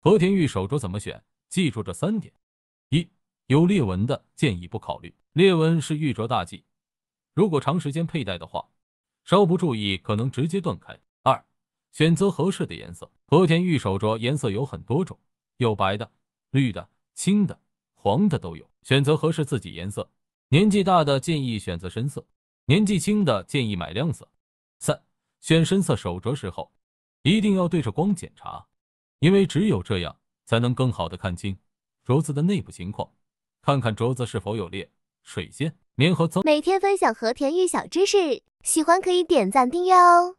和田玉手镯怎么选？记住这三点：一、有裂纹的建议不考虑，裂纹是玉镯大忌，如果长时间佩戴的话，稍不注意可能直接断开。二、选择合适的颜色，和田玉手镯颜色有很多种，有白的、绿的、青的、黄的都有，选择合适自己颜色。年纪大的建议选择深色，年纪轻的建议买亮色。三、选深色手镯时候，一定要对着光检查。因为只有这样，才能更好的看清镯子的内部情况，看看镯子是否有裂、水线、棉和脏。每天分享和田玉小知识，喜欢可以点赞订阅哦。